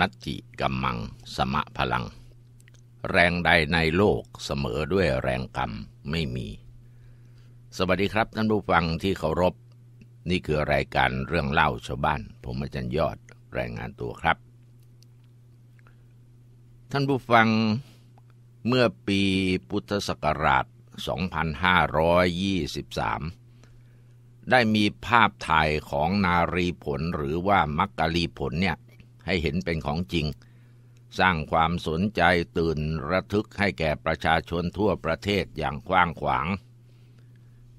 นัตติกัมมังสมะพลัง แรงใดในโลกเสมอด้วยแรงกรรมไม่มี สวัสดีครับท่านผู้ฟังที่เคารพนี่คือรายการเรื่องเล่าชาวบ้าน ผมอาจารย์ยอดรายงานตัวครับ ท่านผู้ฟังเมื่อปีพุทธศักราช 2523 ได้มีภาพถ่ายของนารีผลหรือว่ามักกะลีผลเนี่ยให้เห็นเป็นของจริงสร้างความสนใจตื่นระทึกให้แก่ประชาชนทั่วประเทศอย่างกว้างขวาง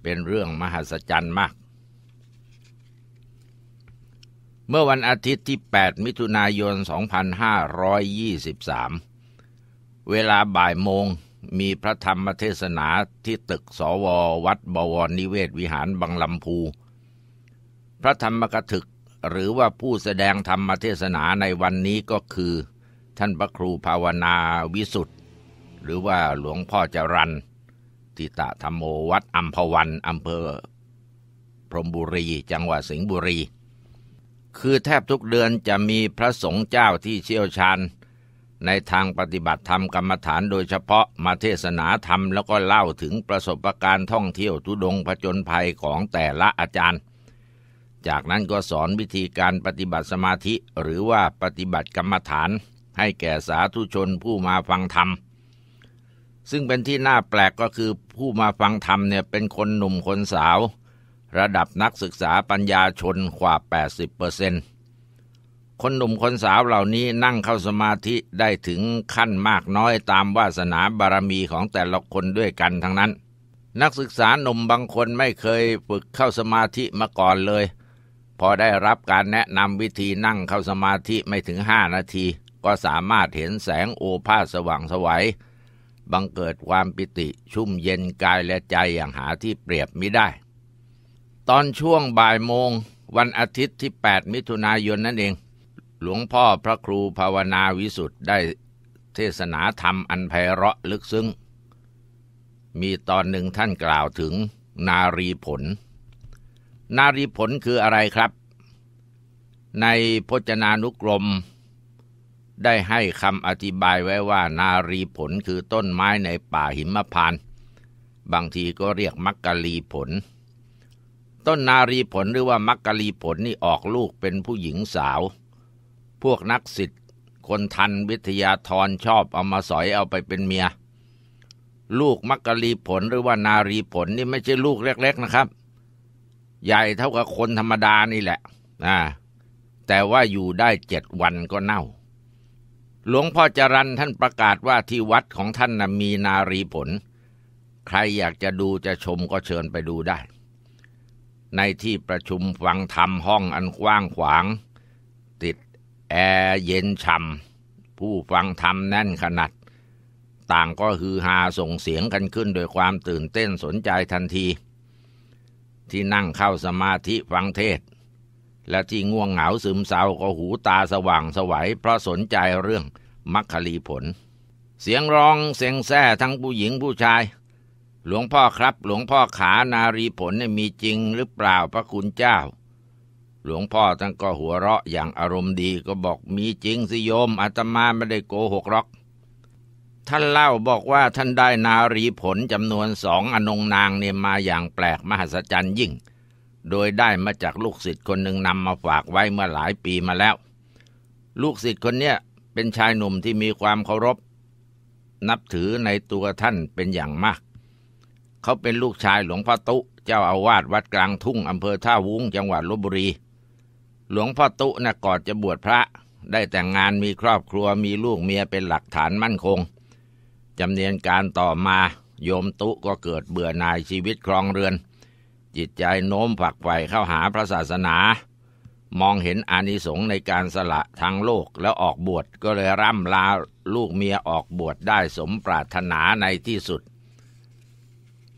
เป็นเรื่องมหัศจรรย์มาก เมื่อวันอาทิตย์ที่ 8 มิถุนายน 2523 เวลาบ่ายโมงมีพระธรรมเทศนาที่ตึกสววัดบวรนิเวศวิหารบางลำพูพระธรรมกถึกหรือว่าผู้แสดงธรรมเทศนาในวันนี้ก็คือท่านพระครูภาวนาวิสุทธ์หรือว่าหลวงพ่อจรันติตะธรรมโอวัดอัมพวัน อำเภอพรมบุรี จังหวัดสิงห์บุรี คือแทบทุกเดือนจะมีพระสงฆ์เจ้าที่เชี่ยวชาญในทางปฏิบัติธรรมกรรมฐานโดยเฉพาะมาเทศนาธรรมแล้วก็เล่าถึงประสบการณ์ท่องเที่ยวทุดงผจญภัยของแต่ละอาจารย์จากนั้นก็สอนวิธีการปฏิบัติสมาธิหรือว่าปฏิบัติกรรมฐาน ให้แก่สาธุชนผู้มาฟังธรรม ซึ่งเป็นที่น่าแปลกก็คือผู้มาฟังธรรมเนี่ยเป็นคนหนุ่มคนสาว ระดับนักศึกษาปัญญาชนกว่า 80%เปอร์เซ็นต์คนหนุ่มคนสาวเหล่านี้นั่งเข้าสมาธิได้ถึงขั้นมากน้อยตามวาสนาบารมีของแต่ละคนด้วยกันทั้งนั้น นักศึกษาหนุ่มบางคนไม่เคยฝึกเข้าสมาธิมาก่อนเลยพอได้รับการแนะนำวิธีนั่งเข้าสมาธิไม่ถึงห้านาทีก็สามารถเห็นแสงโอภาสสว่างสวยัยบังเกิดความปิติชุ่มเย็นกายและใจอย่างหาที่เปรียบไม่ได้ ตอนช่วงบ่ายโมงวันอาทิตย์ที่ 8 มิถุนายนนั่นเอง หลวงพ่อพระครูภาวนาวิสุทธ์ได้เทศนาธรรมอันไพเราะลึกซึ้ง มีตอนหนึ่งท่านกล่าวถึงนารีผลนารีผลคืออะไรครับ ในพจนานุกรม ได้ให้คำอธิบายไว้ว่า นารีผลคือต้นไม้ในป่าหิมพานบางทีก็เรียกมักกะลีผล ต้นนารีผลหรือว่ามักกะลีผล นี่ออกลูกเป็นผู้หญิงสาว พวกนักสิทธิ์คนทันวิทยาธรชอบเอามาสอยเอาไปเป็นเมีย ลูกมักกะลีผลหรือว่านารีผลนี่ไม่ใช่ลูกเล็กๆนะครับใหญ่เท่ากับคนธรรมดานี่แหละนะแต่ว่าอยู่ได้เจ็ดวันก็เน่า หลวงพ่อจรันท่านประกาศว่าที่วัดของท่านนะมีนารีผล ใครอยากจะดูจะชมก็เชิญไปดูได้ ในที่ประชุมฟังธรรมห้องอันกว้างขวาง ติดแอร์เย็นช่ำผู้ฟังธรรมแน่นขนาดต่างก็ฮือฮาส่งเสียงกันขึ้นโดยความตื่นเต้นสนใจทันทีที่นั่งเข้าสมาธิฟังเทศ และที่ง่วงเหงาซึมเศร้าก็หูตาสว่างสวัยเพราะสนใจเรื่องมรรคลีผล เสียงร้องเสียงแซ่ทั้งผู้หญิงผู้ชาย หลวงพ่อครับหลวงพ่อขานารีผลมีจริงหรือเปล่าพระคุณเจ้า หลวงพ่อท่านก็หัวเราะ อย่างอารมณ์ดีก็บอกมีจริงสิโยมอาตมาไม่ได้โกหกหรอกท่านเล่าบอกว่าท่านได้นารีผลจำนวนสองอนงนางเนี่ยมาอย่างแปลกมหัศจรรย์ยิ่ง โดยได้มาจากลูกศิษย์คนหนึ่งนำมาฝากไว้เมื่อหลายปีมาแล้ว ลูกศิษย์คนเนี้ยเป็นชายหนุ่มที่มีความเคารพ นับถือในตัวท่านเป็นอย่างมาก เขาเป็นลูกชายหลวงพ่อตุเจ้าอาวาสวัดกลางทุ่งอำเภอท่าวุ้งจังหวัดลบบุรี หลวงพ่อตุนะ่ะก่อนจะบวชพระได้แต่งงานมีครอบครัวมีลูกเมียเป็นหลักฐานมั่นคงจำเนียนการต่อมาโยมตุก็เกิดเบื่อหน่ายชีวิตครองเรือน จิตใจโน้มผักไฝ่เข้าหาพระศาสนา มองเห็นอานิสงส์ในการสละทางโลกแล้วออกบวชก็เลยร่ำลาลูกเมียออกบวชได้สมปรารถนาในที่สุด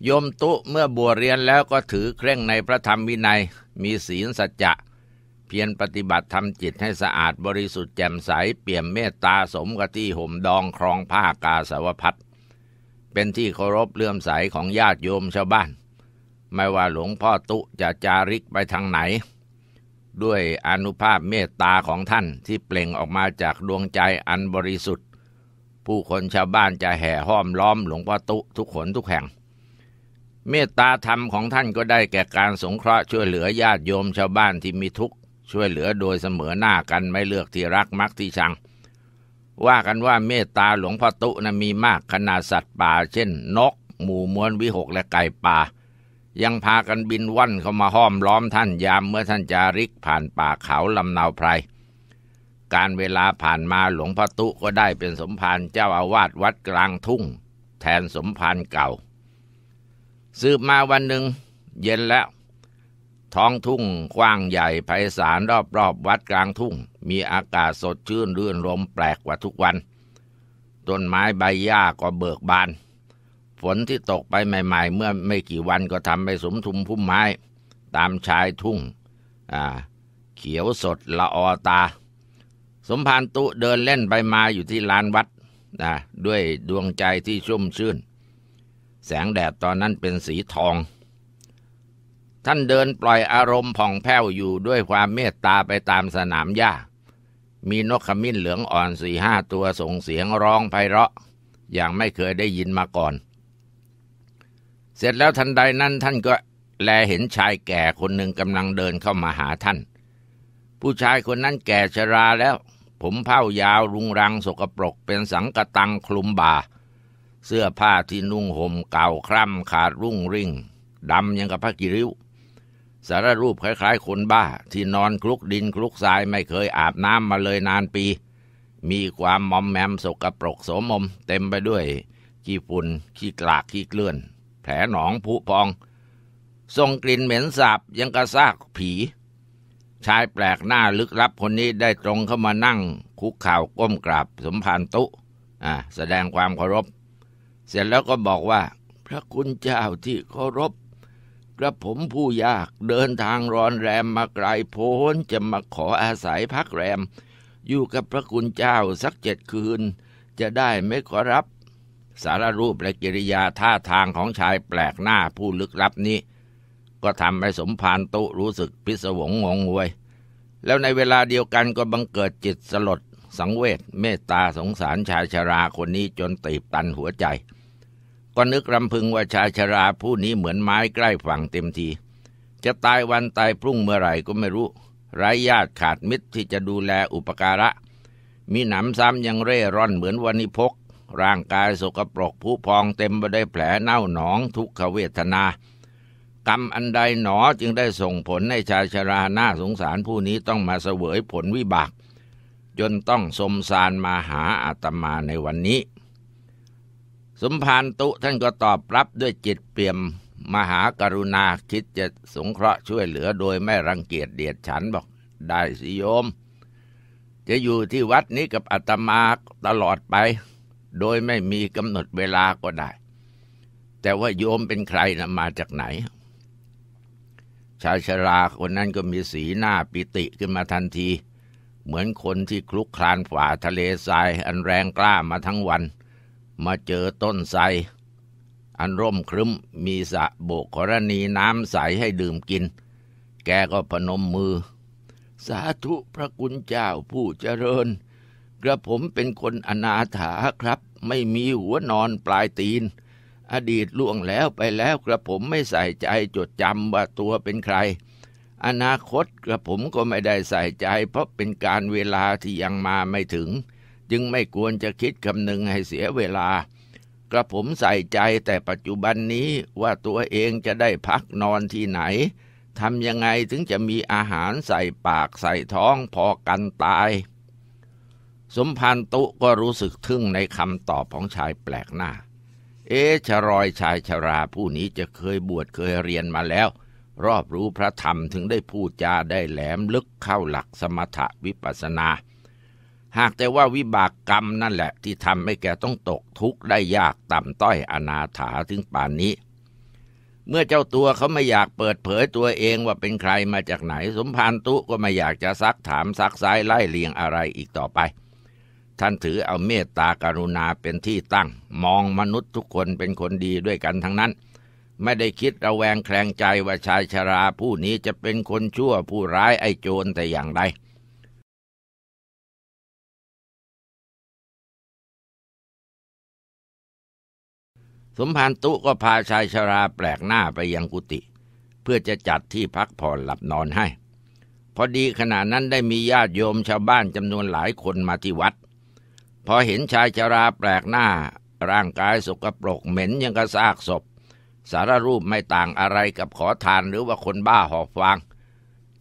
โยมตุเมื่อบวชเรียนแล้วก็ถือเคร่งในพระธรรมวินัย มีศีลสัจจะเพียรปฏิบัติทำจิตให้สะอาดบริสุทธิ์แจ่มใสเปี่ยมเมตตาสมกัิที่ห่มดองครองผ้ากาสาวพัดเป็นที่เคารพเลื่อมใสของญาติโยมชาวบ้าน ไม่ว่าหลวงพ่อตุจะจาริกไปทางไหน ด้วยอนุภาพเมตตาของท่านที่เปล่งออกมาจากดวงใจอันบริสุทธิ์ ผู้คนชาวบ้านจะแห่ห้อมล้อมหลวงพ่อตุทุกขนทุกแห่ง เมตตาธรรมของท่านก็ได้แก่การสงเคราะห์ช่วยเหลือญาติโยมชาวบ้านที่มีทุกช่วยเหลือโดยเสมอหน้ากันไม่เลือกที่รักมักที่ชัง ว่ากันว่าเมตตาหลวงพ่อตุนะมีมาก ขนาดสัตว์ป่าเช่นนก หมูมวนวิหกและไก่ป่ายังพากันบินว่อนเข้ามาห้อมล้อมท่านยามเมื่อท่านจาริกผ่านป่าเขาลำนาวไพร การเวลาผ่านมาหลวงพ่อตุก็ได้เป็นสมภารเจ้าอาวาสวัดกลางทุ่ง แทนสมภารเก่า สืบมาวันหนึ่งเย็นแล้วท้องทุ่งกว้างใหญ่ไพศาลรอบรอบวัดกลางทุ่ง มีอากาศสดชื่นรื่นรมแปลกกว่าทุกวัน ต้นไม้ใบหญ้าก็เบิกบาน ฝนที่ตกไปใหม่ๆ เมื่อไม่กี่วันก็ทำให้สมทุมพุ่มไม้ ตามชายทุ่งอ่าเขียวสดละออตา สมภารตุเดินเล่นไปมาอยู่ที่ลานวัดนะด้วยดวงใจที่ชุ่มชื่น แสงแดดตอนนั้นเป็นสีทองท่านเดินปล่อยอารมณ์ผ่องแผ้วอยู่ด้วยความเมตตาไปตามสนามหญ้า มีนกขมิ้นเหลืองอ่อนสี่ห้าตัวส่งเสียงร้องไพเราะ อย่างไม่เคยได้ยินมาก่อน เสร็จแล้วทันใดนั้นท่านก็แลเห็นชายแก่คนหนึ่งกำลังเดินเข้ามาหาท่าน ผู้ชายคนนั้นแก่ชราแล้ว ผมเผ้ายาวรุงรังสกปรกเป็นสังกตังคลุมบ่าเสื้อผ้าที่นุ่งห่มเก่าคร่ำขาดรุ่งริ่งดำยังกับพระกิริ้วสารรูปคล้ายๆคนบ้า ที่นอนคลุกดินคลุกทรายไม่เคยอาบน้ำมาเลยนานปี มีความมอมแมมสกปรกโสมม เต็มไปด้วยขี้ฝุ่นขี้กลากขี้เกลื่อน แผลหนองผุพองส่งกลิ่นเหม็นสาบยังกระซากผี ชายแปลกหน้าลึกลับคนนี้ได้ตรงเข้ามานั่งคุกข่าวก้มกราบสมภารตุอ่าแสดงความเคารพ เสร็จแล้วก็บอกว่า พระคุณเจ้าที่เคารพกระผมผู้ยากเดินทางร้อนแรมมาไกลโพ้นจะมาขออาศัยพักแรม อยู่กับพระคุณเจ้าสักเจ็ดคืนจะได้ไม่ขอรับ สารรูปและกิริยาท่าทางของชายแปลกหน้าผู้ลึกลับนี้ ก็ทำให้สมภารตุรู้สึกพิศวงงงงวย แล้วในเวลาเดียวกันก็บังเกิดจิตสลดสังเวชเมตตาสงสารชายชราคนนี้จนตีบตันหัวใจก็นึกรำพึงว่าชายชราผู้นี้เหมือนไม้ใกล้ฝั่งเต็มที จะตายวันตายพรุ่งเมื่อไหร่ก็ไม่รู้ไร้ญาติขาดมิตรที่จะดูแลอุปการะ มีหนำซ้ำยังเร่ร่อนเหมือนวันิพก ร่างกายสกปรกผุพองเต็มไปด้วยแผลเน่าหนองทุกขเวทนา กรรมอันใดหนอจึงได้ส่งผลให้ชายชราหน้าสงสารผู้นี้ต้องมาเสวยผลวิบาก จนต้องสมสารมาหาอาตมาในวันนี้สมภารตุ ท่านก็ตอบรับด้วยจิตเปี่ยมมหากรุณาคิดจะสงเคราะห์ช่วยเหลือโดยไม่รังเกียจเดียดฉันบอกได้สิโยม จะอยู่ที่วัดนี้กับอาตมาตลอดไป โดยไม่มีกำหนดเวลาก็ได้ แต่ว่าโยมเป็นใครนะมาจากไหน ชายชราคนนั้นก็มีสีหน้าปิติขึ้นมาทันที เหมือนคนที่คลุกคลานฝ่าทะเลทรายอันแรงกล้ามาทั้งวันมาเจอต้นไทรอันร่มครึ้มมีสะโบกขรณีน้ำใสให้ดื่มกิน แกก็พนมมือ สาธุพระคุณเจ้าผู้เจริญ กระผมเป็นคนอนาถาครับ ไม่มีหัวนอนปลายตีน อดีตล่วงแล้วไปแล้วกระผมไม่ใส่ใจจดจำว่าตัวเป็นใคร อนาคตกระผมก็ไม่ได้ใส่ใจเพราะเป็นการเวลาที่ยังมาไม่ถึงจึงไม่ควรจะคิดคำนึงให้เสียเวลา กระผมใส่ใจแต่ปัจจุบันนี้ว่าตัวเองจะได้พักนอนที่ไหน ทำยังไงถึงจะมีอาหารใส่ปากใส่ท้องพอกันตาย สมพันตุก็รู้สึกทึ่งในคำตอบของชายแปลกหน้า เอชรอยชายชราผู้นี้จะเคยบวชเคยเรียนมาแล้ว รอบรู้พระธรรมถึงได้พูดจาได้แหลมลึกเข้าหลักสมถะวิปัสนาหากแต่ว่าวิบากกรรมนั่นแหละ ที่ทำให้แกต้องตกทุกข์ได้ยากต่ำต้อยอนาถาถึงป่านนี้ เมื่อเจ้าตัวเขาไม่อยากเปิดเผยตัวเองว่าเป็นใครมาจากไหนสมภารตุก็ไม่อยากจะซักถามซักซ้ายไล่เลียงอะไรอีกต่อไปท่านถือเอาเมตตากรุณาเป็นที่ตั้ง มองมนุษย์ทุกคนเป็นคนดีด้วยกันทั้งนั้น ไม่ได้คิดระแวงแคลงใจว่าชายชราผู้นี้จะเป็นคนชั่วผู้ร้ายไอโจรแต่อย่างใดสมภารตุก็พาชายชราแปลกหน้าไปยังกุฏิเพื่อจะจัดที่พักผ่อนหลับนอนให้ พอดีขณะนั้นได้มีญาติโยมชาวบ้านจำนวนหลายคนมาที่วัด พอเห็นชายชราแปลกหน้าร่างกายสกปรกเหม็นยังกระซากศพ สารรูปไม่ต่างอะไรกับขอทานหรือว่าคนบ้าหอบฟาง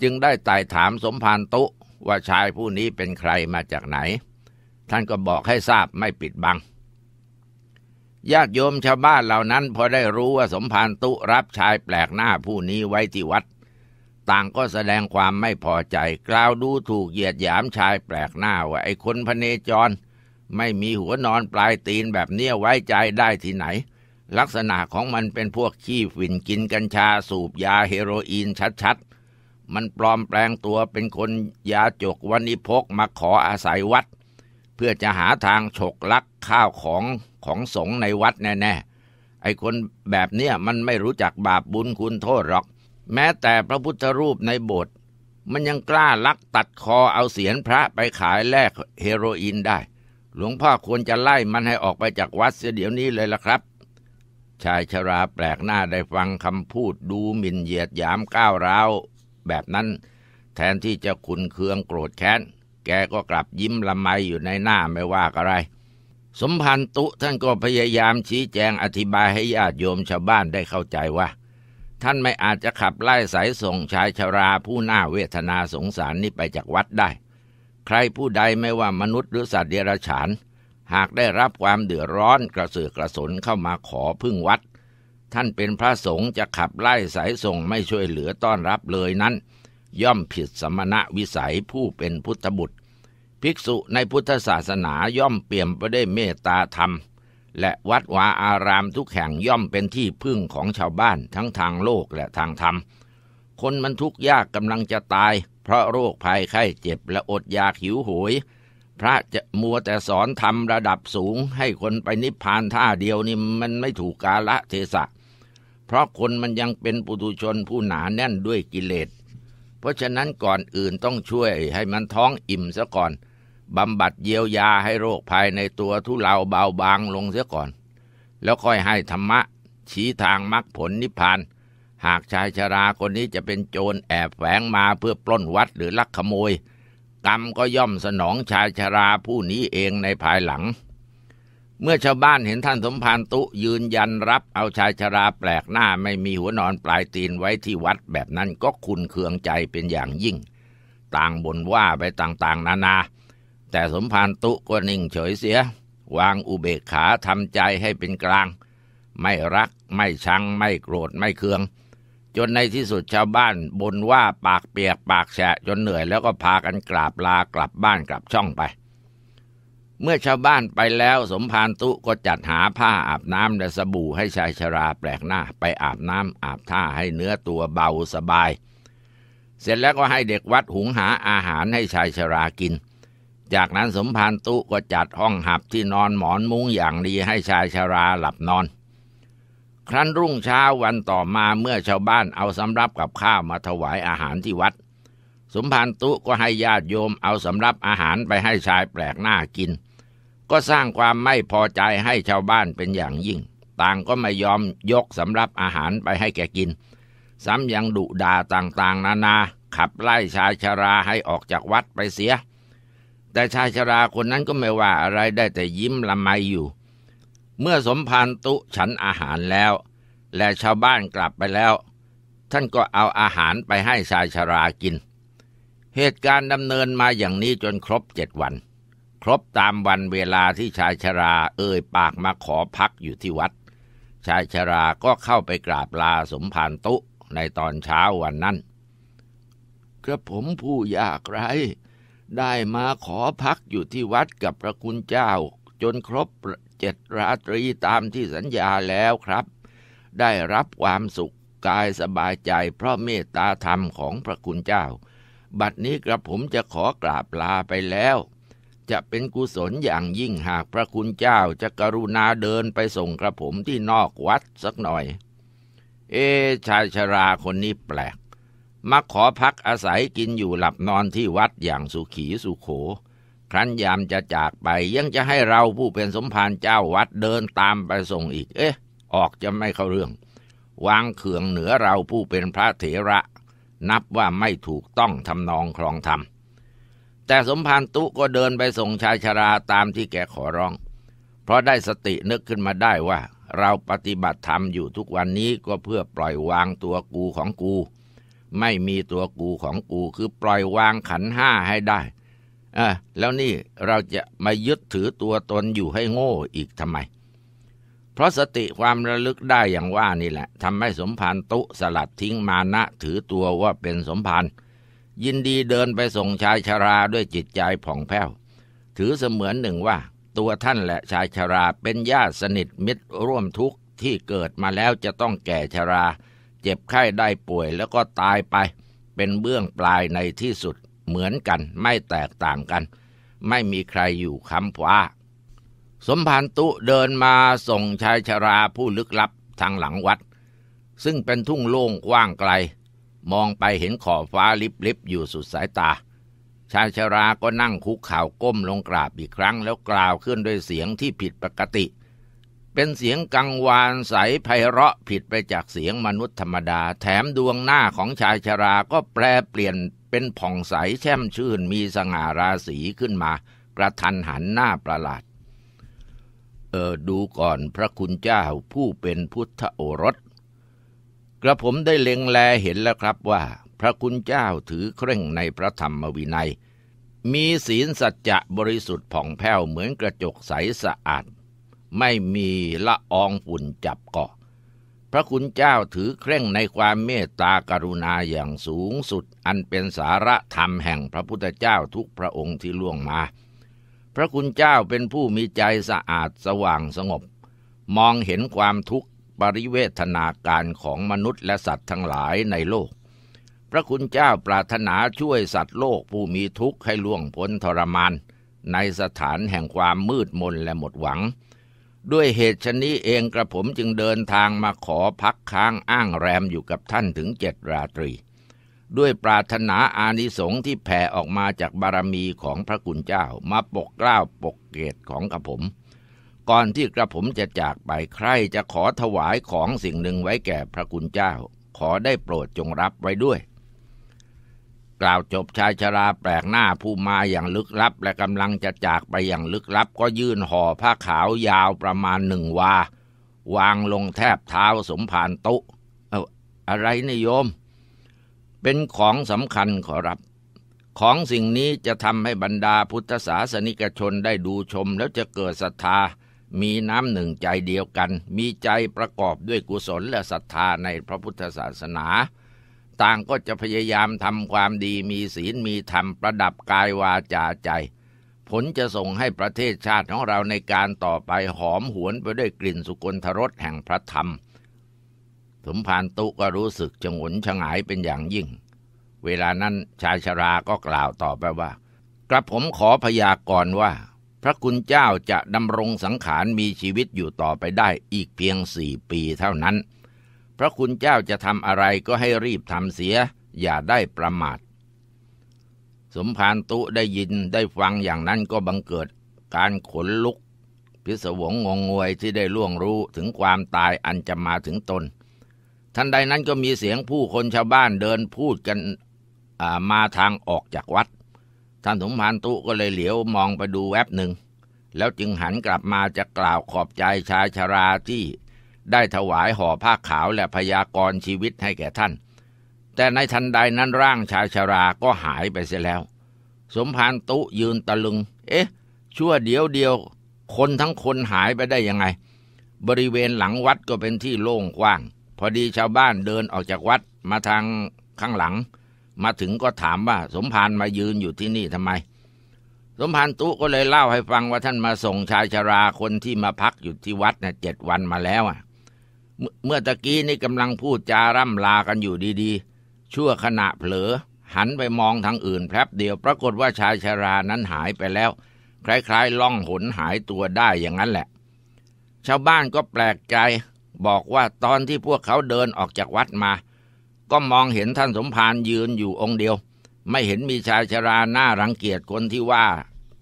จึงได้ไต่ถามสมภารตุว่าชายผู้นี้เป็นใครมาจากไหน ท่านก็บอกให้ทราบไม่ปิดบังญาติโยมชาวบ้านเหล่านั้นพอได้รู้ว่าสมภารตุรับชายแปลกหน้าผู้นี้ไว้ที่วัด ต่างก็แสดงความไม่พอใจ กล่าวดูถูกเหยียดหยามชายแปลกหน้าว่าไอ้คนพระเนจรไม่มีหัวนอนปลายตีนแบบเนี้ยไว้ใจได้ที่ไหน ลักษณะของมันเป็นพวกขี้ฝิ่นกินกัญชาสูบยาเฮโรอีนชัดๆ มันปลอมแปลงตัวเป็นคนยาจกวันิพกมาขออาศัยวัดเพื่อจะหาทางฉกลักข้าวของของสงในวัดแน่ๆ ไอ้คนแบบเนี้ยมันไม่รู้จักบาปบุญคุณโทษหรอก แม้แต่พระพุทธรูปในโบสถ์มันยังกล้าลักตัดคอเอาเสียงพระไปขายแลกเฮโรอีนได้ หลวงพ่อควรจะไล่มันให้ออกไปจากวัดเสียเดี๋ยวนี้เลยละครับ ชายชราแปลกหน้าได้ฟังคำพูดดูหมิ่นเหยียดหยามก้าวร้าวแบบนั้น แทนที่จะขุนเคืองโกรธแค้นแกก็กลับยิ้มละไมอยู่ในหน้าไม่ว่าอะไร สมพันตุท่านก็พยายามชี้แจงอธิบายให้ญาติโยมชาวบ้านได้เข้าใจว่าท่านไม่อาจจะขับไล่สายส่งชายชาราผู้หน้าเวทนาสงสารนี้ไปจากวัดได้ ใครผู้ใดไม่ว่ามนุษย์หรือสัตว์เดรัจฉาน หากได้รับความเดือดร้อนกระเสือกกระสนเข้ามาขอพึ่งวัด ท่านเป็นพระสงฆ์จะขับไล่สายส่งไม่ช่วยเหลือต้อนรับเลยนั้น ย่อมผิดสมณะวิสัยผู้เป็นพุทธบุตรภิกษุในพุทธศาสนาย่อมเปี่ยมไปด้วยเมตตาธรรม และวัดวาอารามทุกแห่งย่อมเป็นที่พึ่งของชาวบ้านทั้งทางโลกและทางธรรม คนมันทุกข์ยากกำลังจะตาย เพราะโรคภัยไข้เจ็บและอดอยากหิวโหย พระจะมัวแต่สอนธรรมระดับสูงให้คนไปนิพพานท่าเดียวนี่มันไม่ถูกกาละเทศะ เพราะคนมันยังเป็นปุถุชนผู้หนาแน่นด้วยกิเลสเพราะฉะนั้นก่อนอื่นต้องช่วยให้มันท้องอิ่มซะก่อนบำบัดเยียวยาให้โรคภายในตัวทุเลาเบาบางลงเสียก่อน แล้วค่อยให้ธรรมะชี้ทางมรรคผลนิพพาน หากชายชราคนนี้จะเป็นโจรแอบแฝงมาเพื่อปล้นวัดหรือลักขโมย กรรมก็ย่อมสนองชายชราผู้นี้เองในภายหลัง เมื่อชาวบ้านเห็นท่านสมภารตุยืนยันรับเอาชายชราแปลกหน้าไม่มีหัวนอนปลายตีนไว้ที่วัด แบบนั้นก็คุณเคืองใจเป็นอย่างยิ่ง ต่างบ่นว่าไปต่างๆ นานานาแต่สมภารตุก็นิ่งเฉยเสีย วางอุเบกขาทำใจให้เป็นกลาง ไม่รัก ไม่ชังไม่โกรธไม่เคือง จนในที่สุดชาวบ้านบนว่าปากเปียกปากแฉะจนเหนื่อยแล้วก็พากันกราบลากลับบ้านกลับช่องไป เมื่อชาวบ้านไปแล้ว สมภารตุก็จัดหาผ้าอาบน้ำและสบู่ให้ชายชราแปลกหน้าไปอาบน้ำอาบท่าให้เนื้อตัวเบาสบาย เสร็จแล้วก็ให้เด็กวัดหุงหาอาหารให้ชายชรากินจากนั้นสมภารตุก็จัดห้องหับที่นอนหมอนมุ้งอย่างดีให้ชายชาราหลับนอน ครั้นรุ่งเช้าวันต่อมาเมื่อชาวบ้านเอาสำรับกับข้าวมาถวายอาหารที่วัดสมภารตุก็ให้ญาติโยมเอาสำรับอาหารไปให้ชายแปลกหน้ากิน ก็สร้างความไม่พอใจให้ชาวบ้านเป็นอย่างยิ่ง ต่างก็ไม่ยอมยกสำรับอาหารไปให้แกกิน ซ้ำยังดุด่าต่างๆ นานาขับไล่ชายชาราให้ออกจากวัดไปเสียแต่ชายชราคนนั้นก็ไม่ว่าอะไรได้แต่ยิ้มละไมอยู่ เมื่อสมภารตุฉันอาหารแล้ว และชาวบ้านกลับไปแล้ว ท่านก็เอาอาหารไปให้ชายชรากิน เหตุการณ์ดำเนินมาอย่างนี้จนครบเจ็ดวัน ครบตามวันเวลาที่ชายชราเอ่ยปากมาขอพักอยู่ที่วัด ชายชราก็เข้าไปกราบลาสมภารตุในตอนเช้าวันนั้นกระผมผู้ยากไรได้มาขอพักอยู่ที่วัดกับพระคุณเจ้า จนครบเจ็ดราตรีตามที่สัญญาแล้วครับ ได้รับความสุขกายสบายใจเพราะเมตตาธรรมของพระคุณเจ้า บัดนี้กระผมจะขอกราบลาไปแล้ว จะเป็นกุศลอย่างยิ่งหากพระคุณเจ้าจะกรุณาเดินไปส่งกระผมที่นอกวัดสักหน่อย เอชายชราคนนี้แปลกมักขอพักอาศัยกินอยู่หลับนอนที่วัดอย่างสุขีสุขโข ครั้นยามจะจากไป ยังจะให้เราผู้เป็นสมภารเจ้าวัดเดินตามไปส่งอีก เอ๊ะ ออกจะไม่เข้าเรื่อง วางเขื่องเหนือเราผู้เป็นพระเถระ นับว่าไม่ถูกต้องทำนองครองธรรมแต่สมภารตุก็เดินไปส่งชายชราตามที่แกขอร้อง เพราะได้สตินึกขึ้นมาได้ว่า เราปฏิบัติธรรมอยู่ทุกวันนี้ก็เพื่อปล่อยวางตัวกูของกูไม่มีตัวกูของกูคือปล่อยวางขันห้าให้ได้อแล้วนี่เราจะมายึดถือตัวตนอยู่ให้โง่อีกทำไม เพราะสติความระลึกได้อย่างว่านี่แหละทำให้สมภารตุสลัดทิ้งมานะ ถือตัวว่าเป็นสมภารยินดีเดินไปส่งชายชาราด้วยจิตใจผ่องแผ้วถือเสมือนหนึ่งว่า ตัวท่านและชายชาราเป็นญาติสนิทมิตรร่วมทุกข์ที่เกิดมาแล้วจะต้องแก่ชาราเจ็บไข้ได้ป่วยแล้วก็ตายไป เป็นเบื้องปลายในที่สุดเหมือนกันไม่แตกต่างกัน ไม่มีใครอยู่ค้ำว้า สมภารตุเดินมาส่งชายชราผู้ลึกลับทางหลังวัด ซึ่งเป็นทุ่งโล่งกว้างไกล มองไปเห็นขอบฟ้าลิบลิบอยู่สุดสายตา ชายชราก็นั่งคุกเข่าก้มลงกราบอีกครั้งแล้วกล่าวขึ้นด้วยเสียงที่ผิดปกติเป็นเสียงกังวานใสไพเราะผิดไปจากเสียงมนุษย์ธรรมดาแถมดวงหน้าของชายชราก็แปรเปลี่ยนเป็นผ่องใสแช่มชื่น มีสง่าราศีขึ้นมากระทันหันหน้าประหลาดเออดูก่อนพระคุณเจ้าผู้เป็นพุทธโอรสกระผมได้เล็งแลเห็นแล้วครับว่า พระคุณเจ้าถือเคร่งในพระธรรมวินัย มีศีลสัจจะบริสุทธิ์ผ่องแผ้วเหมือนกระจกใสสะอาดไม่มีละอองฝุ่นจับเกาะ พระคุณเจ้าถือเคร่งในความเมตตากรุณาอย่างสูงสุดอันเป็นสาระธรรมแห่งพระพุทธเจ้าทุกพระองค์ที่ล่วงมา พระคุณเจ้าเป็นผู้มีใจสะอาดสว่างสงบ มองเห็นความทุกข์ปริเวทนาการของมนุษย์และสัตว์ทั้งหลายในโลก พระคุณเจ้าปรารถนาช่วยสัตว์โลกผู้มีทุกข์ให้ล่วงพ้นทรมาน ในสถานแห่งความมืดมนและหมดหวังด้วยเหตุชนี้เองกระผมจึงเดินทางมาขอพักค้างอ้างแรมอยู่กับท่านถึงเจ็ดราตรี ด้วยปรารถนาอานิสงส์ที่แผ่ออกมาจากบารมีของพระกุณเจ้า มาปกเกล้าปกเกตของกระผม ก่อนที่กระผมจะจากไปใครจะขอถวายของสิ่งหนึ่งไว้แก่พระกุณเจ้า ขอได้โปรดจงรับไว้ด้วยกล่าวจบชายชราแปลกหน้าผู้มาอย่างลึกลับ และกำลังจะจากไปอย่างลึกลับ ก็ยื่นห่อผ้าขาวยาวประมาณหนึ่งวาวางลงแทบเท้าสมผานตุเอออะไรนิยม เป็นของสำคัญขอรับ ของสิ่งนี้จะทำให้บรรดาพุทธศาสนิกชนได้ดูชม แล้วจะเกิดศรัทธา มีน้ำหนึ่งใจเดียวกัน มีใจประกอบด้วยกุศลและศรัทธาในพระพุทธศาสนาต่างก็จะพยายามทำความดีมีศีลมีธรรมประดับกายวาจาใจ ผลจะส่งให้ประเทศชาติของเราในการต่อไปหอมหวนไปด้วยกลิ่นสุกลทรสแห่งพระธรรมสมภารตุก็รู้สึกจงหนฉงายเป็นอย่างยิ่ง เวลานั้นชายชราก็กล่าวต่อไปว่า กระผมขอพยากรณ์ว่า พระคุณเจ้าจะดำรงสังขารมีชีวิตอยู่ต่อไปได้อีกเพียงสี่ปีเท่านั้นพระคุณเจ้าจะทำอะไรก็ให้รีบทำเสีย อย่าได้ประมาท สมภารตุได้ยินได้ฟังอย่างนั้นก็บังเกิด การขนลุก พิศวงงงงวยที่ได้ล่วงรู้ถึงความตายอันจะมาถึงตน ทันใดนั้นก็มีเสียงผู้คนชาวบ้านเดินพูดกันมาทางออกจากวัด ท่านสมภารตุก็เลยเหลียวมองไปดูแวบหนึ่งแล้วจึงหันกลับมาจะกล่าวขอบใจชายชาราที่ได้ถวายห่อผ้าขาวและพยากรชีวิตให้แก่ท่าน แต่ในทันใดนั้นร่างชายชาราก็หายไปเสียแล้ว สมภารตุยืนตะลึง เอ๊ะ ชั่วเดียวเดียว คนทั้งคนหายไปได้ยังไง บริเวณหลังวัดก็เป็นที่โล่งกว้าง พอดีชาวบ้านเดินออกจากวัดมาทางข้างหลัง มาถึงก็ถามว่าสมภารมายืนอยู่ที่นี่ทำไม สมภารตุก็เลยเล่าให้ฟังว่าท่านมาส่งชายชาราคนที่มาพักอยู่ที่วัดเนะ่ยเจ็ดวันมาแล้วอ่ะเมื่อตะกี้นี่กำลังพูดจาร่ำลากันอยู่ดีๆ ชั่วขณะเผลอ หันไปมองทางอื่นแป๊บเดียว ปรากฏว่าชายชารานั้นหายไปแล้ว คล้ายๆ ล่องหนหายตัวได้อย่างนั้นแหละ ชาวบ้านก็แปลกใจบอกว่าตอนที่พวกเขาเดินออกจากวัดมา ก็มองเห็นท่านสมภารยืนอยู่องค์เดียว ไม่เห็นมีชายชาราหน้ารังเกียจคนที่ว่า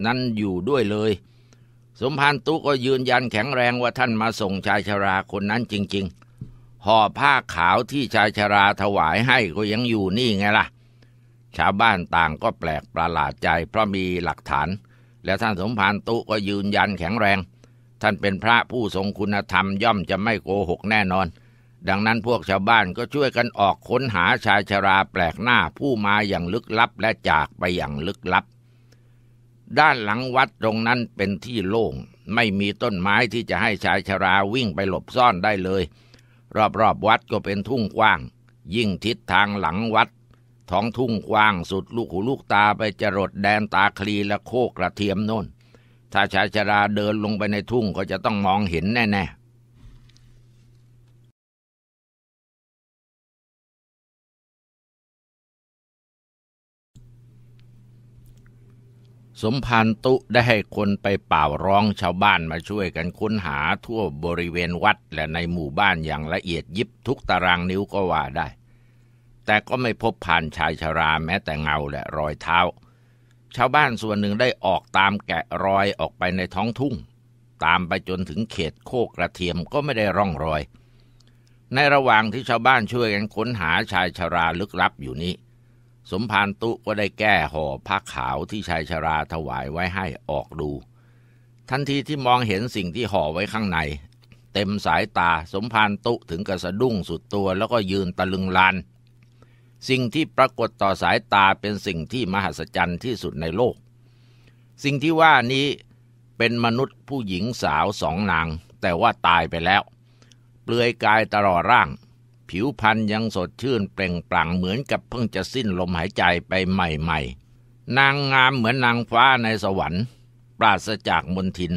นั้นอยู่ด้วยเลยสมภารตุก็ยืนยันแข็งแรงว่าท่านมาส่งชายชราคนนั้นจริง ๆ ห่อผ้าขาวที่ชายชราถวายให้ก็ยังอยู่นี่ไงล่ะ ชาวบ้านต่างก็แปลกประหลาดใจ เพราะมีหลักฐาน และท่านสมภารตุก็ยืนยันแข็งแรง ท่านเป็นพระผู้ทรงคุณธรรมย่อมจะไม่โกหกแน่นอน ดังนั้นพวกชาวบ้านก็ช่วยกันออกค้นหาชายชราแปลกหน้าผู้มาอย่างลึกลับ และจากไปอย่างลึกลับด้านหลังวัดตรงนั้นเป็นที่โล่งไม่มีต้นไม้ที่จะให้ชายชราวิ่งไปหลบซ่อนได้เลย รอบๆบวัดก็เป็นทุ่งกว้าง ยิ่งทิศทางหลังวัดท้องทุ่งกว้างสุดลูกหูลูกตาไปจรดแดนตาคลีและโคกกระเทียมโน่นถ้าชายชราเดินลงไปในทุ่งก็จะต้องมองเห็นแน่สมภารตุได้ให้คนไปเป่าร้องชาวบ้านมาช่วยกันค้นหาทั่วบริเวณวัดและในหมู่บ้านอย่างละเอียดยิบทุกตารางนิ้วก็ว่าได้ แต่ก็ไม่พบผ่านชายชาราแม้แต่เงาและรอยเท้า ชาวบ้านส่วนหนึ่งได้ออกตามแกะรอยออกไปในท้องทุ่ง ตามไปจนถึงเขตโคกกระเทียมก็ไม่ได้ร่องรอย ในระหว่างที่ชาวบ้านช่วยกันค้นหาชายชาราลึกลับอยู่นี้สมภารตุก็ได้แก้ห่อผ้าขาวที่ชายชราถวายไว้ให้ออกดู ทันทีที่มองเห็นสิ่งที่ห่อไว้ข้างใน เต็มสายตาสมภารตุถึงกระสะดุ้งสุดตัว แล้วก็ยืนตะลึงลาน สิ่งที่ปรากฏต่อสายตาเป็นสิ่งที่มหัศจรรย์ที่สุดในโลก สิ่งที่ว่านี้เป็นมนุษย์ผู้หญิงสาวสองนาง แต่ว่าตายไปแล้ว เปลือยกายตลอดร่างผิวพรรณยังสดชื่นเปล่งปลั่งเหมือนกับเพิ่งจะสิ้นลมหายใจไปใหม่ๆ นางงามเหมือนนางฟ้าในสวรรค์ปราศจากมนทิน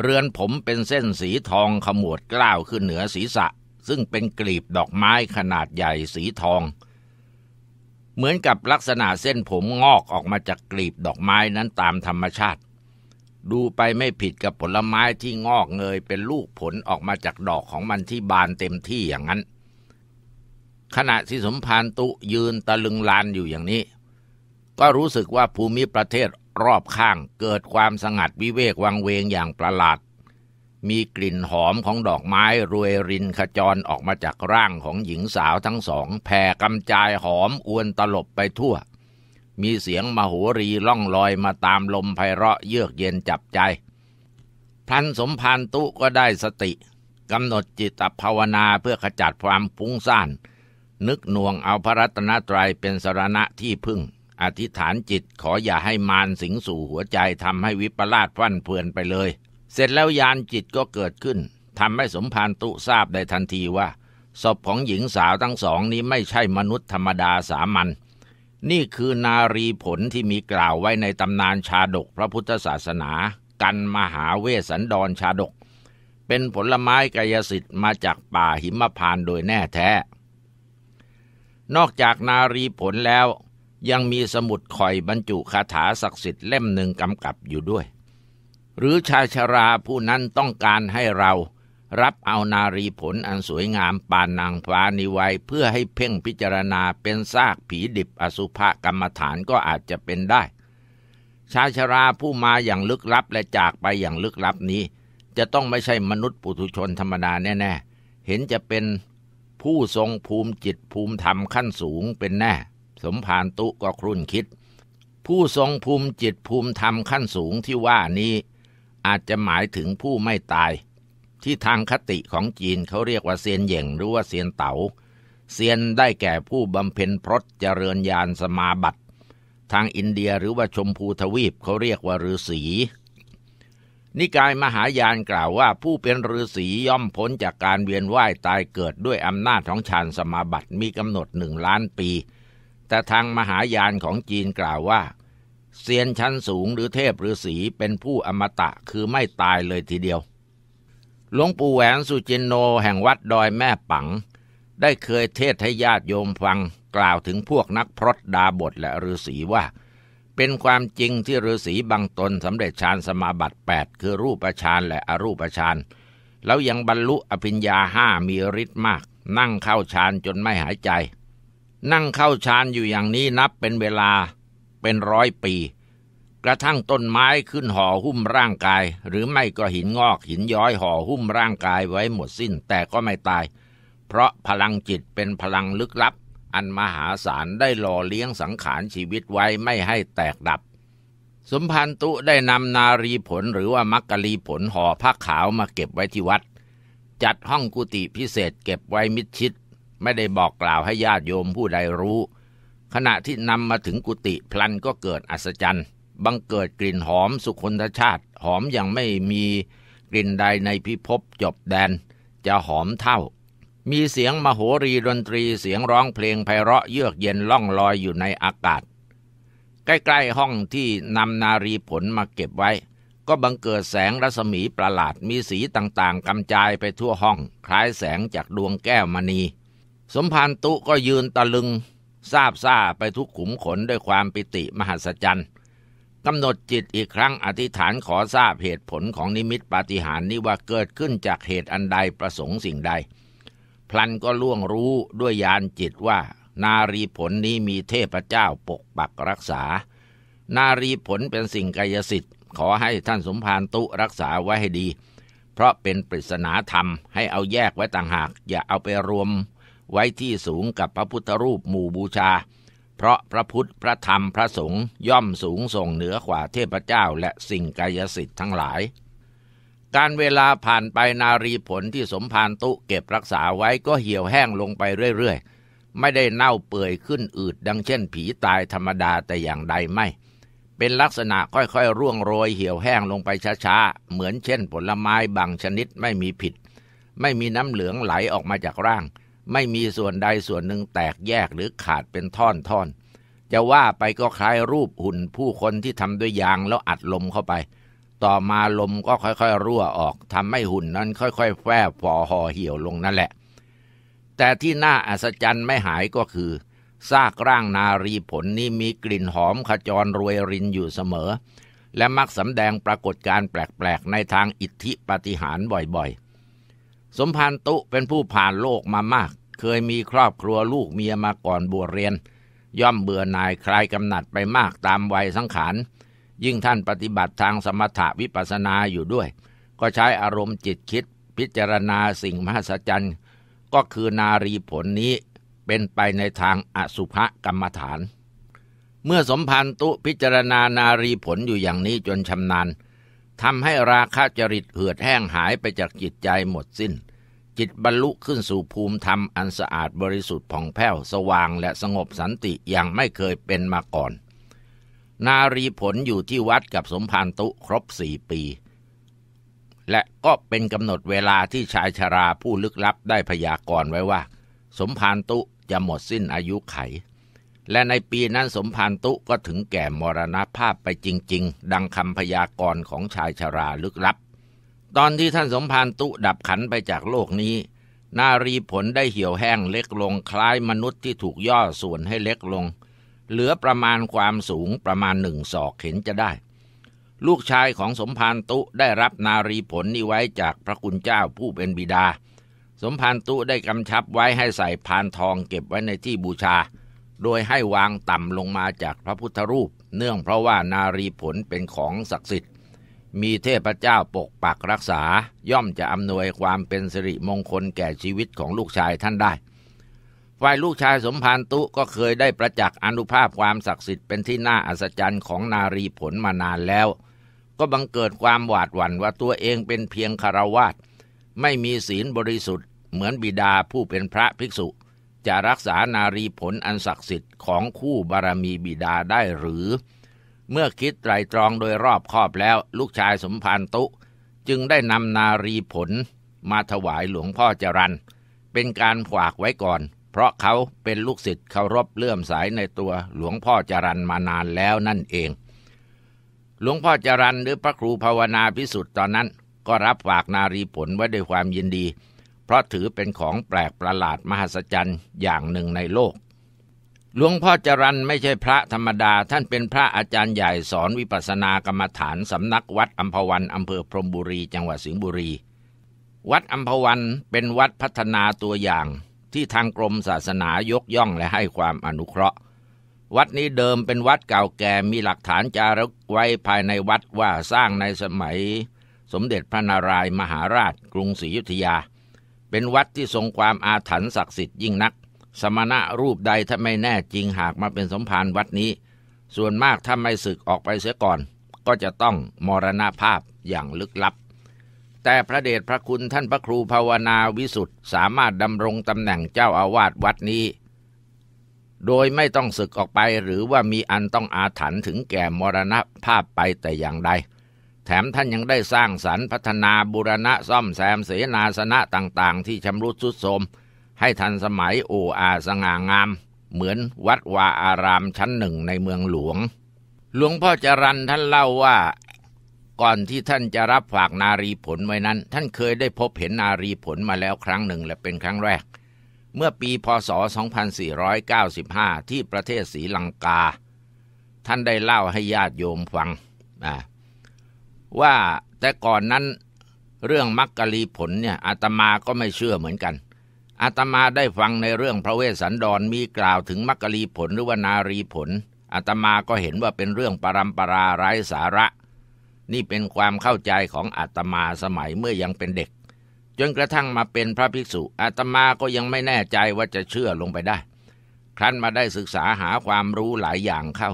เรือนผมเป็นเส้นสีทองขมวดกล้าวขึ้นเหนือศีรษะซึ่งเป็นกลีบดอกไม้ขนาดใหญ่สีทอง เหมือนกับลักษณะเส้นผมงอกออกมาจากกลีบดอกไม้นั้นตามธรรมชาติ ดูไปไม่ผิดกับผลไม้ที่งอกเงยเป็นลูกผลออกมาจากดอกของมันที่บานเต็มที่อย่างนั้นขณะที่สมภารตุยืนตะลึงลานอยู่อย่างนี้ ก็รู้สึกว่าภูมิประเทศรอบข้างเกิดความสงัดวิเวกวังเวงอย่างประหลาด มีกลิ่นหอมของดอกไม้รวยรินขจรออกมาจากร่างของหญิงสาวทั้งสองแผ่กำจายหอมอวนตลบไปทั่ว มีเสียงมโหรีล่องลอยมาตามลมไพเราะเยือกเย็นจับใจพันสมพันตุก็ได้สติกำหนดจิตภาวนาเพื่อขจัดความพุ้งซ่านนึกนวงเอาพระรัตนตรัยเป็นสรณะที่พึ่ง อธิษฐานจิตขออย่าให้มารสิงสู่หัวใจทำให้วิปลาสฟั่นเฟือนไปเลย เสร็จแล้วยานจิตก็เกิดขึ้นทำให้สมภารตุทราบได้ทันทีว่าศพของหญิงสาวทั้งสองนี้ไม่ใช่มนุษย์ธรรมดาสามัญนี่คือนารีผลที่มีกล่าวไว้ในตำนานชาดกพระพุทธศาสนา กันมหาเวสสันดรชาดก เป็นผลไม้กายสิทธิ์มาจากป่าหิมพานโดยแน่แท้นอกจากนารีผลแล้วยังมีสมุดคอยบรรจุคาถาศักดิ์สิทธิ์เล่มหนึ่งกำกับอยู่ด้วย หรือชายชราผู้นั้นต้องการให้เรารับเอานารีผลอันสวยงามปานนางฟ้านิไวยเพื่อให้เพ่งพิจารณาเป็นซากผีดิบอสุภกรรมฐานก็อาจจะเป็นได้ ชายชราผู้มาอย่างลึกลับและจากไปอย่างลึกลับนี้ จะต้องไม่ใช่มนุษย์ปุถุชนธรรมดาแน่ ๆ เห็นจะเป็นผู้ทรงภูมิจิตภูมิธรรมขั้นสูงเป็นแน่ สมภารตุก็ครุ่นคิด ผู้ทรงภูมิจิตภูมิธรรมขั้นสูงที่ว่านี้ อาจจะหมายถึงผู้ไม่ตาย ที่ทางคติของจีนเขาเรียกว่าเซียนเหย่งหรือว่าเซียนเตา๋าเซียนได้แก่ผู้บำเพ็ญพรตเจริญญาณสมาบัติ ทางอินเดียหรือว่าชมพูทวีปเขาเรียกว่าฤาษีนิกายมหายานกล่าวว่าผู้เป็นฤาษีย่อมพ้นจากการเวียนว่ายตายเกิดด้วยอำนาจของฌานสมาบัติมีกำหนดหนึ่งล้านปี แต่ทางมหายานของจีนกล่าวว่าเซียนชั้นสูงหรือเทพฤาษีเป็นผู้อมตะคือไม่ตายเลยทีเดียว หลวงปู่แหวนสุจินโนแห่งวัดดอยแม่ปังได้เคยเทศให้ญาติโยมฟังกล่าวถึงพวกนักพรตดาบทและฤาษีว่าเป็นความจริงที่ฤาษีบางตนสำเร็จฌานสมาบัติ8คือรูปฌานและอรูปฌานแล้วยังบรรลุอภิญญาห้ามีฤทธิ์มาก นั่งเข้าฌานจนไม่หายใจ นั่งเข้าฌานอยู่อย่างนี้นับเป็นเวลา เป็นร้อยปี กระทั่งต้นไม้ขึ้นห่อหุ้มร่างกาย หรือไม่ก็หินงอกหินย้อยห่อหุ้มร่างกายไว้หมดสิ้นแต่ก็ไม่ตาย เพราะพลังจิตเป็นพลังลึกลับันมหาศาลได้หล่อเลี้ยงสังขารชีวิตไว้ไม่ให้แตกดับ สมพันตุได้นำนารีผลหรือว่ามักกะลีผลห่อผ้าขาวมาเก็บไว้ที่วัด จัดห้องกุฏิพิเศษเก็บไว้มิดชิด ไม่ได้บอกกล่าวให้ญาติโยมผู้ใดรู้ ขณะที่นำมาถึงกุฏิพลันก็เกิดอัศจรรย์ บังเกิดกลิ่นหอมสุคนชาติ หอมอย่างไม่มีกลิ่นใดในพิภพจบแดน จะหอมเท่ามีเสียงมโหรีดนตรีเสียงร้องเพลงไพเราะเยือกเย็นล่องลอยอยู่ในอากาศ ใกล้ๆห้องที่นำนารีผลมาเก็บไว้ ก็บังเกิดแสงรัศมีประหลาดมีสีต่างๆกำจายไปทั่วห้อง คล้ายแสงจากดวงแก้วมณี สมภารตุก็ยืนตะลึงซาบซ่าไปทุกขุมขนด้วยความปิติมหัศจรรย์ กำหนดจิตอีกครั้งอธิษฐานขอทราบเหตุผลของนิมิตปาฏิหาริย์นี้ว่าเกิดขึ้นจากเหตุอันใดประสงค์สิ่งใดพลันก็ล่วงรู้ด้วยยานจิตว่านารีผลนี้มีเทพเจ้าปกปักรักษา นารีผลเป็นสิ่งกายสิทธิ์ขอให้ท่านสมภารตุรักษาไว้ให้ดี เพราะเป็นปริศนาธรรมให้เอาแยกไว้ต่างหากอย่าเอาไปรวม ไว้ที่สูงกับพระพุทธรูปหมู่บูชา เพราะพระพุทธพระธรรมพระสงฆ์ย่อมสูงส่งเหนือกว่าเทพเจ้า และสิ่งกายสิทธิ์ทั้งหลายการเวลาผ่านไปนารีผลที่สมภารตุเก็บรักษาไว้ก็เหี่ยวแห้งลงไปเรื่อยๆไม่ได้เน่าเปื่อยขึ้นอืดดังเช่นผีตายธรรมดาแต่อย่างใดไม่ เป็นลักษณะค่อยๆ ร่วงโรยเหี่ยวแห้งลงไปช้าๆเหมือนเช่นผลไม้บางชนิดไม่มีผิด ไม่มีน้ำเหลืองไหลออกมาจากร่าง ไม่มีส่วนใดส่วนหนึ่งแตกแยกหรือขาดเป็นท่อนๆจะว่าไปก็คล้ายรูปหุ่นผู้คนที่ทำด้วยยางแล้วอัดลมเข้าไปต่อมาลมก็ค่อยๆ รั่วออกทำให้หุ่นนั้นค่อยๆแฝบฟอห่อเหี่ยวลงนั่นแหละ แต่ที่น่าอัศจรรย์ไม่หายก็คือ ซากร่างนารีผลนี้มีกลิ่นหอมขจรรวยรินอยู่เสมอ และมักสำแดงปรากฏการแปลกๆ ในทางอิทธิปฏิหารบ่อยๆ สมภารตุเป็นผู้ผ่านโลกมามาก เคยมีครอบครัวลูกเมียมาก่อนบวชเรียน ย่อมเบื่อนายคลายกำหนัดไปมากตามวัยสังขารยิ่งท่านปฏิบัติทางสมถะวิปัสนาอยู่ด้วย ก็ใช้อารมณ์จิตคิดพิจารณาสิ่งมหัศจรรย์ก็คือนารีผลนี้เป็นไปในทางอสุภกรรมฐาน เมื่อสมพันตุพิจารณานารีผลอยู่อย่างนี้จนชำนาญทำให้ราคะจริตเหือดแห้งหายไปจากจิตใจหมดสิน้น จิตบรรลุขึ้นสู่ภูมิธรรมอันสะอาดบริสุทธิ์ผ่องแผ้ว สว่างและสงบสันติอย่างไม่เคยเป็นมาก่อนนารีผลอยู่ที่วัดกับสมภารตุครบสี่ปี และก็เป็นกำหนดเวลาที่ชายชราผู้ลึกลับได้พยากรณ์ไว้ว่า สมภารตุจะหมดสิ้นอายุไข และในปีนั้นสมภารตุก็ถึงแก่มรณภาพไปจริงๆ ดังคำพยากรณ์ของชายชราลึกลับ ตอนที่ท่านสมภารตุดับขันไปจากโลกนี้ นารีผลได้เหี่ยวแห้งเล็กลงคล้ายมนุษย์ที่ถูกย่อส่วนให้เล็กลงเหลือประมาณความสูงประมาณหนึ่งศอกเห็นจะได้ ลูกชายของสมภารตุได้รับนารีผลนี้ไว้จากพระคุณเจ้าผู้เป็นบิดา สมภารตุได้กำชับไว้ให้ใส่พานทองเก็บไว้ในที่บูชา โดยให้วางต่ำลงมาจากพระพุทธรูป เนื่องเพราะว่านารีผลเป็นของศักดิ์สิทธิ์ มีเทพเจ้าปกปักรักษา ย่อมจะอำนวยความเป็นสิริมงคลแก่ชีวิตของลูกชายท่านได้ฝ่ายลูกชายสมภารตุก็เคยได้ประจักษ์อนุภาพความศักดิ์สิทธิ์เป็นที่น่าอัศจรรย์ของนารีผลมานานแล้ว ก็บังเกิดความหวาดหวั่นว่าตัวเองเป็นเพียงคารวาสไม่มีศีลบริสุทธิ์เหมือนบิดาผู้เป็นพระภิกษุ จะรักษานารีผลอันศักดิ์สิทธิ์ของคู่บารมีบิดาได้หรือ เมื่อคิดไตรตรองโดยรอบคอบแล้วลูกชายสมภารตุจึงได้นำนารีผล มาถวายหลวงพ่อจรันเป็นการฝากไว้ก่อนพราะเขาเป็นลูกศิษย์เคารพเลื่อมใสในตัวหลวงพ่อจรันมานานแล้วนั่นเอง หลวงพ่อจรันหรือพระครูภาวนาพิสุทธิ์ตอนนั้น ก็รับฝากนารีผลไว้ด้วยความยินดี เพราะถือเป็นของแปลกประหลาดมหัศจรรย์อย่างหนึ่งในโลก หลวงพ่อจรันไม่ใช่พระธรรมดาท่านเป็นพระอาจารย์ใหญ่สอนวิปัสสนากรรมฐานสำนักวัดอัมพวันอำเภอพรมบุรีจังหวัดสิงห์บุรี วัดอัมพวันเป็นวัดพัฒนาตัวอย่างที่ทางกรมศาสนายกย่องและให้ความอนุเคราะห์ วัดนี้เดิมเป็นวัดเก่าแก่มีหลักฐานจารึกไว้ภายในวัดว่าสร้างในสมัย สมเด็จพระนารายมหาราช กรุงศรีอยุธยา เป็นวัดที่ทรงความอาถรรพ์ศักดิ์สิทธิ์ยิ่งนัก สมณะรูปใดถ้าไม่แน่จริงหากมาเป็นสมภารวัดนี้ ส่วนมากถ้าไม่ศึกออกไปเสียก่อน ก็จะต้องมรณภาพอย่างลึกลับแต่พระเดชพระคุณท่านพระครูภาวนาวิสุทธ์สามารถดำรงตำแหน่งเจ้าอาวาสวัดนี้ โดยไม่ต้องศึกออกไปหรือว่ามีอันต้องอาถรรพ์ถึงแก่มรณภาพไปแต่อย่างใด แถมท่านยังได้สร้างสรรพัฒนาบุรณะซ่อมแซมเสนาสนะต่างๆ ที่ชำรุดทรุดโทรมให้ทันสมัยโออาสง่างาม เหมือนวัดวาอารามชั้นหนึ่งในเมืองหลวง หลวงพ่อจรันท่านเล่าว่าก่อนที่ท่านจะรับฝากนารีผลไว้นั้น ท่านเคยได้พบเห็นนารีผลมาแล้วครั้งหนึ่งและเป็นครั้งแรก เมื่อปีพศ 2495 ที่ประเทศศรีลังกา ท่านได้เล่าให้ญาติโยมฟังว่าแต่ก่อนนั้นเรื่องมักกะลีผลเนี่ยอาตมาก็ไม่เชื่อเหมือนกัน อาตมาได้ฟังในเรื่องพระเวสสันดรมีกล่าวถึงมักกะลีผลหรือว่านารีผล อาตมาก็เห็นว่าเป็นเรื่องปรำปราไร้สาระนี่เป็นความเข้าใจของอาตมาสมัยเมื่อยังเป็นเด็ก จนกระทั่งมาเป็นพระภิกษุอาตมาก็ยังไม่แน่ใจว่าจะเชื่อลงไปได้ ครั้นมาได้ศึกษาหาความรู้หลายอย่างเข้า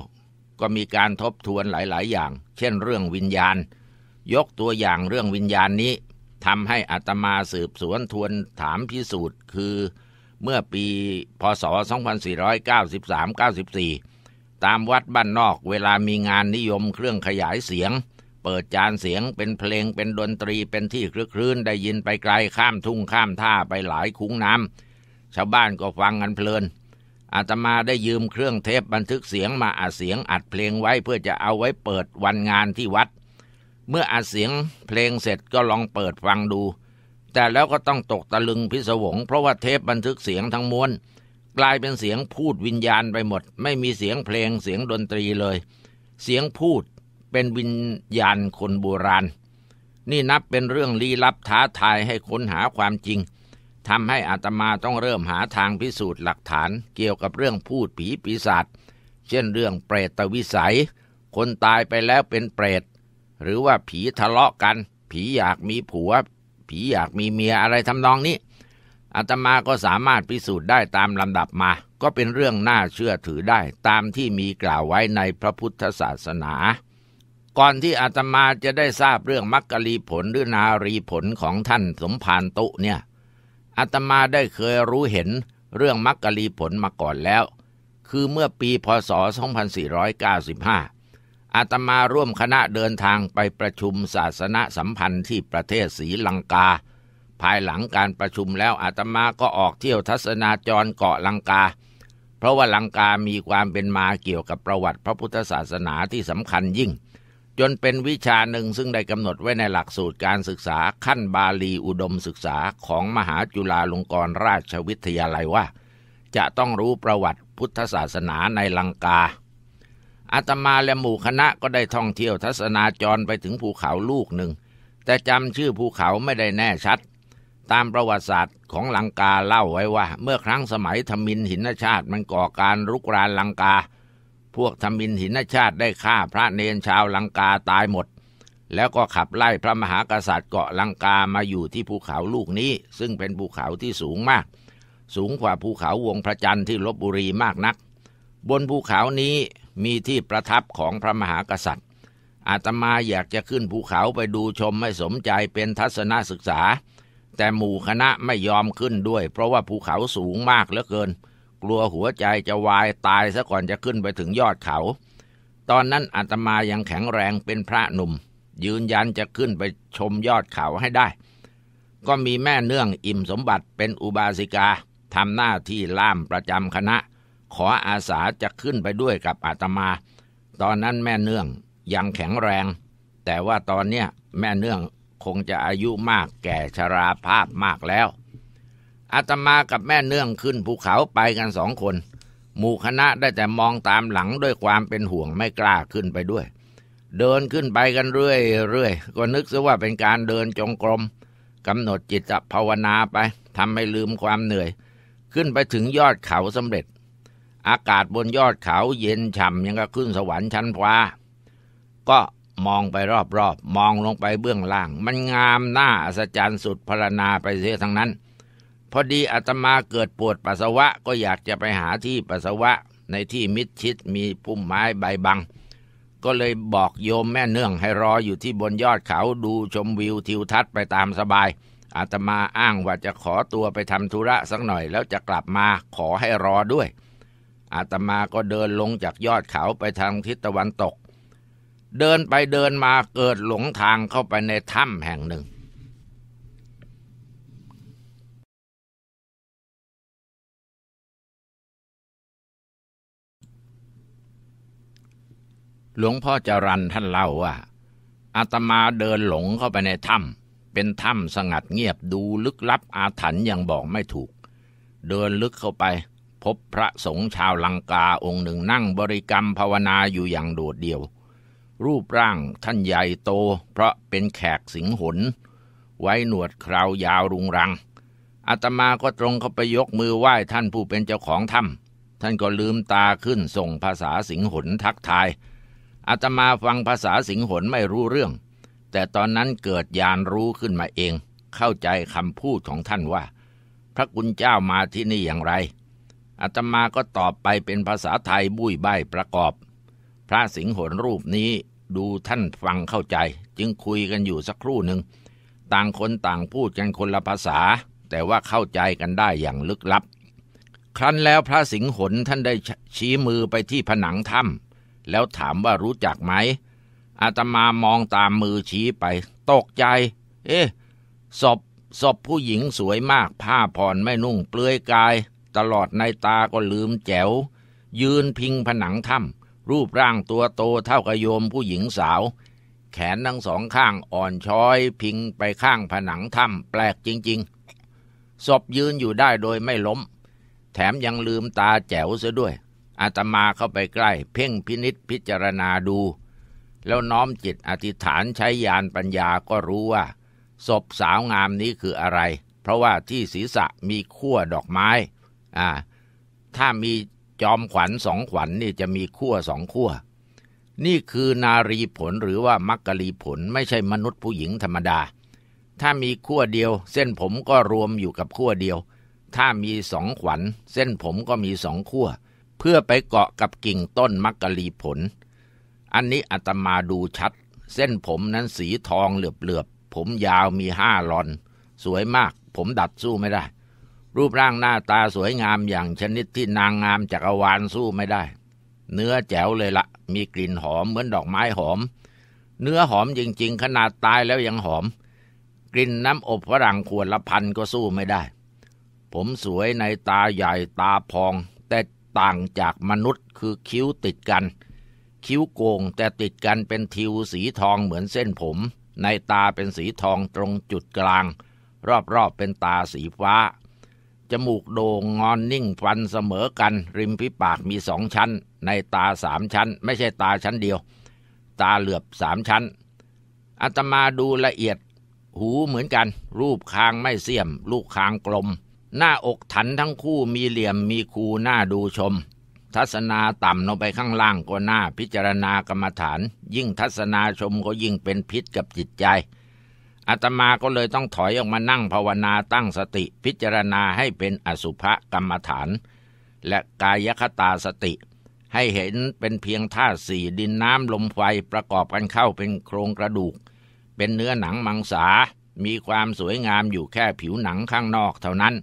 ก็มีการทบทวนหลาย ๆอย่าง เช่นเรื่องวิญญาณ ยกตัวอย่างเรื่องวิญญาณนี้ ทำให้อาตมาสืบสวนทวนถามพิสูจน์ คือ เมื่อปีพศ 2493-94 ตามวัดบ้านนอก เวลามีงานนิยมเครื่องขยายเสียงเปิดจานเสียงเป็นเพลงเป็นดนตรีเป็นที่คลคื้นได้ยินไปไกลข้ามทุ่งข้ามท่าไปหลายคุ้งน้ำชาวบ้านก็ฟังกันเพลินอาตมาได้ยืมเครื่องเทปบันทึกเสียง มาอัดเสียงอัดเพลงไว้เพื่อจะเอาไว้เปิดวันงานที่วัด เมื่ออัดเสียงเพลงเสร็จก็ลองเปิดฟังดู แต่แล้วก็ต้องตกตะลึงพิศวงเพราะว่าเทปบันทึกเสียงทั้งมวลกลายเป็นเสียงพูดวิญญาณไปหมด ไม่มีเสียงเพลงเสียงดนตรีเลย เสียงพูดเป็นวิญญาณคนโบราณ นี่นับเป็นเรื่องลี้ลับท้าทายให้ค้นหาความจริง ทำให้อาตมาต้องเริ่มหาทางพิสูจน์หลักฐานเกี่ยวกับเรื่องพูดผีปีศาจ เช่นเรื่องเปรตวิสัย คนตายไปแล้วเป็นเปรต หรือว่าผีทะเลาะกัน ผีอยากมีผัว ผีอยากมีเมียอะไรทำนองนี้อาตมาก็สามารถพิสูจน์ได้ตามลำดับมา ก็เป็นเรื่องน่าเชื่อถือได้ตามที่มีกล่าวไว้ในพระพุทธศาสนาก่อนที่อาตมาจะได้ทราบเรื่องมักกะลีผลหรือ นารีผลของท่านสมภารตุเนี่ย อาตมาได้เคยรู้เห็นเรื่องมักกะลีผลมาก่อนแล้ว คือเมื่อปีพศ 2495อาตมาร่วมคณะเดินทางไปประชุมศาสนสัมพันธ์ที่ประเทศศรีลังกา ภายหลังการประชุมแล้ว อาตมาก็ออกเที่ยวทัศนาจรเกาะลังกา เพราะว่าลังกา มีความเป็นมาเกี่ยวกับประวัติพระพุทธศาสนาที่สำคัญยิ่งจนเป็นวิชาหนึ่งซึ่งได้กำหนดไว้ในหลักสูตรการศึกษาขั้นบาลีอุดมศึกษาของมหาจุฬาลงกรณราชวิทยาลัยว่า จะต้องรู้ประวัติพุทธศาสนาในลังกาอาตมาและหมู่คณะก็ได้ท่องเที่ยวทัศนาจรไปถึงภูเขาลูกหนึ่ง แต่จำชื่อภูเขาไม่ได้แน่ชัด ตามประวัติศาสตร์ของลังกาเล่าไว้ว่า เมื่อครั้งสมัยทมินหินชาติมันก่อการรุกรานลังกาพวกธรรมินหินชาติได้ฆ่าพระเนนชาวลังกาตายหมด แล้วก็ขับไล่พระมหากษัตริย์เกาะลังกามาอยู่ที่ภูเขาลูกนี้ ซึ่งเป็นภูเขาที่สูงมาก สูงกว่าภูเขาวงพระจันทร์ที่ลบบุรีมากนัก บนภูเขานี้มีที่ประทับของพระมหากษัตริย์ อาตมาอยากจะขึ้นภูเขาไปดูชมไม่สมใจเป็นทัศนศึกษา แต่หมู่คณะไม่ยอมขึ้นด้วย เพราะว่าภูเขาสูงมากเหลือเกินลัวหัวใจจะวายตายซะก่อนจะขึ้นไปถึงยอดเขา ตอนนั้นอาตมายังแข็งแรงเป็นพระหนุ่ม ยืนยันจะขึ้นไปชมยอดเขาให้ได้ ก็มีแม่เนื่องอิ่มสมบัติเป็นอุบาสิกาทำหน้าที่ล่ามประจำคณะขออาสาจะขึ้นไปด้วยกับอาตมา ตอนนั้นแม่เนื่องยังแข็งแรง แต่ว่าตอนเนี้ยแม่เนื่องคงจะอายุมากแก่ชราภาพมากแล้วอาตมากับแม่เนื่องขึ้นภูเขาไปกันสองคน หมู่คณะได้แต่มองตามหลังด้วยความเป็นห่วงไม่กล้าขึ้นไปด้วย เดินขึ้นไปกันเรื่อยๆก็นึกซะว่าเป็นการเดินจงกรมกำหนดจิตภาวนาไปทำให้ลืมความเหนื่อย ขึ้นไปถึงยอดเขาสำเร็จ อากาศบนยอดเขาเย็นฉ่ำยังก็ขึ้นสวรรค์ชั้นฟ้า ก็มองไปรอบๆ มองลงไปเบื้องล่าง มันงามน่าอัศจรรย์สุดพรรณนาไปเสียทั้งนั้นพอดีอาตมาเกิดปวดปัสสาวะก็อยากจะไปหาที่ปัสสาวะในที่มิดชิดมีพุ่มไม้ใบบัง ก็เลยบอกโยมแม่เนื่องให้รออยู่ที่บนยอดเขาดูชมวิวทิวทัศน์ไปตามสบาย อาตมาอ้างว่าจะขอตัวไปทำธุระสักหน่อย แล้วจะกลับมาขอให้รอด้วย อาตมาก็เดินลงจากยอดเขาไปทางทิศตะวันตก เดินไปเดินมาเกิดหลงทางเข้าไปในถ้ำแห่งหนึ่งหลวงพ่อจรันท่านเล่าว่าอาตมาเดินหลงเข้าไปในถ้ำเป็นถ้ำสงัดเงียบดูลึกลับอาถรรพ์ยังบอกไม่ถูก เดินลึกเข้าไป พบพระสงฆ์ชาวลังกาองค์หนึ่งนั่งบริกรรมภาวนาอยู่อย่างโดดเดี่ยว รูปร่างท่านใหญ่โตเพราะเป็นแขกสิงหนไว้หนวดคราวยาวรุงรังอาตมาก็ตรงเข้าไปยกมือไหว้ท่านผู้เป็นเจ้าของถ้ำท่านก็ลืมตาขึ้นส่งภาษาสิงหนทักทายอาตมาฟังภาษาสิงหนไม่รู้เรื่อง แต่ตอนนั้นเกิดยานรู้ขึ้นมาเอง เข้าใจคำพูดของท่านว่า พระกุณเจ้ามาที่นี่อย่างไร อาตมาก็ตอบไปเป็นภาษาไทยบุ้ยใบประกอบ พระสิงหนรูปนี้ดูท่านฟังเข้าใจจึงคุยกันอยู่สักครู่หนึ่งต่างคนต่างพูดกันคนละภาษา แต่ว่าเข้าใจกันได้อย่างลึกลับ ครั้นแล้วพระสิงหนท่านได้ชี้มือไปที่ผนังถ้ำแล้วถามว่ารู้จักไหม อาตมามองตามมือชี้ไปตกใจ เอ๊ะศพศพผู้หญิงสวยมากผ้าผ่อนไม่นุ่งเปลือยกาย ตลอดในตาก็ลืมแจ๋ว ยืนพิงผนังถ้ำรูปร่างตัวโตเท่ากระโยมผู้หญิงสาว แขนทั้งสองข้างอ่อนช้อย พิงไปข้างผนังถ้ำแปลกจริงๆศพยืนอยู่ได้โดยไม่ล้ม แถมยังลืมตาแจ๋วเสียด้วยอาตมาเข้าไปใกล้ เพ่งพินิษพิจารณาดู แล้วน้อมจิตอธิษฐานใช้ยานปัญญาก็รู้ว่า ศพสาวงามนี้คืออะไร เพราะว่าที่ศีรษะมีขั้วดอกไม้ อ่า ถ้ามีจอมขวัญสองขวัญนนี่จะมีขั้วสองขั้วนี่คือนารีผลหรือว่ามักกะลีผลไม่ใช่มนุษย์ผู้หญิงธรรมดา ถ้ามีขั้วเดียว เส้นผมก็รวมอยู่กับขั้วเดียว ถ้ามีสองขวัญเส้นผมก็มีสองขั้วเพื่อไปเกาะกับกิ่งต้นมักกะลีผล อันนี้อาตมาดูชัด เส้นผมนั้นสีทองเหลือบๆ ผมยาวมีห้าลอน สวยมากผมดัดสู้ไม่ได้ รูปร่างหน้าตาสวยงามอย่างชนิดที่นางงามจักรวาลสู้ไม่ได้ เนื้อแจ๋วเลยละมีกลิ่นหอมเหมือนดอกไม้หอม เนื้อหอมจริงๆขนาดตายแล้วยังหอม กลิ่นน้ำอบฝรั่งขวดละพันก็สู้ไม่ได้ ผมสวยในตาใหญ่ตาพองต่างจากมนุษย์คือคิ้วติดกัน คิ้วโกงแต่ติดกันเป็นทิวสีทองเหมือนเส้นผม ในตาเป็นสีทองตรงจุดกลางรอบๆเป็นตาสีฟ้าจมูกโด่งงอนนิ่งฟันเสมอกัน ริมฝีปากมีสองชั้นในตาสามชั้น ไม่ใช่ตาชั้นเดียว ตาเหลือบสามชั้น อัตมาดูละเอียด หูเหมือนกัน รูปคางไม่เสี่ยมลูกคางกลมหน้าอกถันทั้งคู่มีเหลี่ยมมีคูหน้าดูชม ทัศนาต่ำลงไปข้างล่างก็หน้าพิจารณากรรมฐาน ยิ่งทัศนาชมก็ยิ่งเป็นพิษกับจิตใจอาตมาก็เลยต้องถอยออกมานั่งภาวนาตั้งสติ พิจารณาให้เป็นอสุภกรรมฐานและกายคตาสติ ให้เห็นเป็นเพียงธาตุสี่ดินน้ำลมไฟประกอบกันเข้าเป็นโครงกระดูก เป็นเนื้อหนังมังสา มีความสวยงามอยู่แค่ผิวหนังข้างนอกเท่านั้น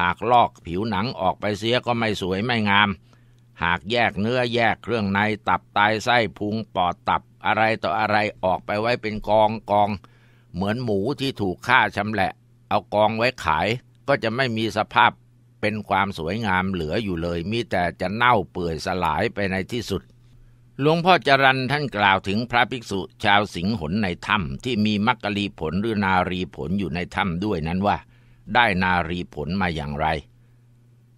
หากลอกผิวหนังออกไปเสียก็ไม่สวยไม่งาม หากแยกเนื้อแยกเครื่องในตับไตไส้พุงปอดตับอะไรต่ออะไรออกไปไว้เป็นกองกองเหมือนหมูที่ถูกฆ่าชำแหละเอากองไว้ขายก็จะไม่มีสภาพเป็นความสวยงามเหลืออยู่เลยมีแต่จะเน่าเปื่อยสลายไปในที่สุด หลวงพ่อจรันท่านกล่าวถึงพระภิกษุ ชาวสิงห์หนในถ้ำที่มีมักกะลีผลหรือนารีผลอยู่ในถ้ำด้วยนั้นว่าได้นารีผลมาอย่างไร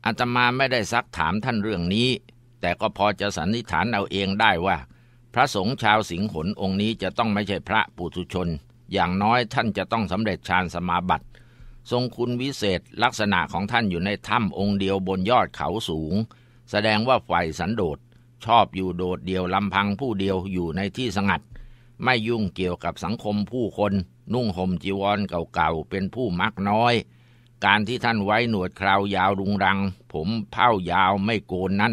อาตมาไม่ได้ซักถามท่านเรื่องนี้ แต่ก็พอจะสันนิษฐานเอาเองได้ว่า พระสงฆ์ชาวสิงห์นองค์นี้จะต้องไม่ใช่พระปุถุชน อย่างน้อยท่านจะต้องสำเร็จฌานสมาบัติ ทรงคุณวิเศษลักษณะของท่านอยู่ในถ้ำองค์เดียวบนยอดเขาสูง แสดงว่าฝ่ายสันโดษชอบอยู่โดดเดี่ยวลำพังผู้เดียวอยู่ในที่สงัด ไม่ยุ่งเกี่ยวกับสังคมผู้คน นุ่งห่มจีวรเก่าๆ เป็นผู้มักน้อยการที่ท่านไว้หนวดคราวยาวรุงรัง ผมเผ้ายาวไม่โกนนั้น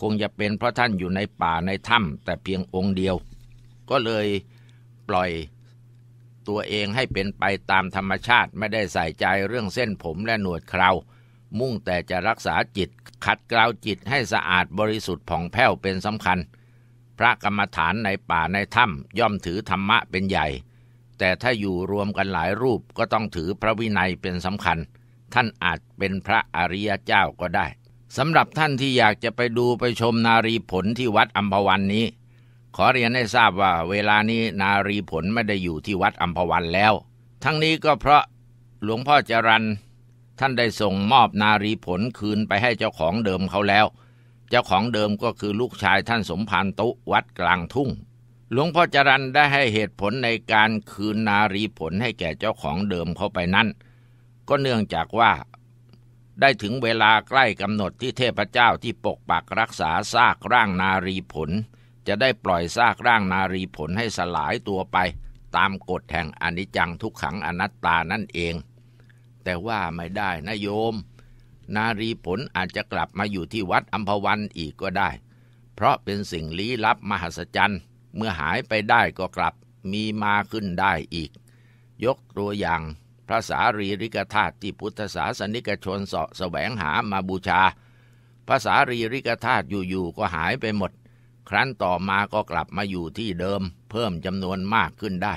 คงจะเป็นเพราะท่านอยู่ในป่าในถ้ำแต่เพียงองค์เดียว ก็เลยปล่อยตัวเองให้เป็นไปตามธรรมชาติไม่ได้ใส่ใจเรื่องเส้นผมและหนวดเครามุ่งแต่จะรักษาจิตขัดเกลาจิตให้สะอาดบริสุทธิ์ผ่องแผ้วเป็นสำคัญ พระกรรมฐานในป่าในถ้ำย่อมถือธรรมะเป็นใหญ่แต่ถ้าอยู่รวมกันหลายรูปก็ต้องถือพระวินัยเป็นสำคัญ ท่านอาจเป็นพระอริยเจ้าก็ได้สำหรับท่านที่อยากจะไปดูไปชมนารีผลที่วัดอัมพวันนี้ ขอเรียนให้ทราบว่า เวลานี้นารีผลไม่ได้อยู่ที่วัดอัมพวันแล้ว ทั้งนี้ก็เพราะหลวงพ่อจรันท่านได้ส่งมอบนารีผลคืนไปให้เจ้าของเดิมเขาแล้ว เจ้าของเดิมก็คือลูกชายท่านสมพานตุวัดกลางทุ่งหลวงพ่อจรันได้ให้เหตุผลในการคืนนารีผลให้แก่เจ้าของเดิมเข้าไปนั้น ก็เนื่องจากว่าได้ถึงเวลาใกล้กำหนดที่เทพเจ้าที่ปกปักรักษาซากร่างนารีผล จะได้ปล่อยซากร่างนารีผลให้สลายตัวไป ตามกฎแห่งอนิจจังทุกขังอนัตตานั่นเอง แต่ว่าไม่ได้นะโยม นารีผลอาจจะกลับมาอยู่ที่วัดอัมพวันอีกก็ได้ เพราะเป็นสิ่งลี้ลับมหัศจรรย์เมื่อหายไปได้ก็กลับ มีมาขึ้นได้อีก ยกตัวอย่าง พระสารีริกธาตุที่พุทธศาสนิกชนสะแสวงหามาบูชา พระสารีริกธาตุอยู่ๆก็หายไปหมด ครั้นต่อมาก็กลับมาอยู่ที่เดิม เพิ่มจำนวนมากขึ้นได้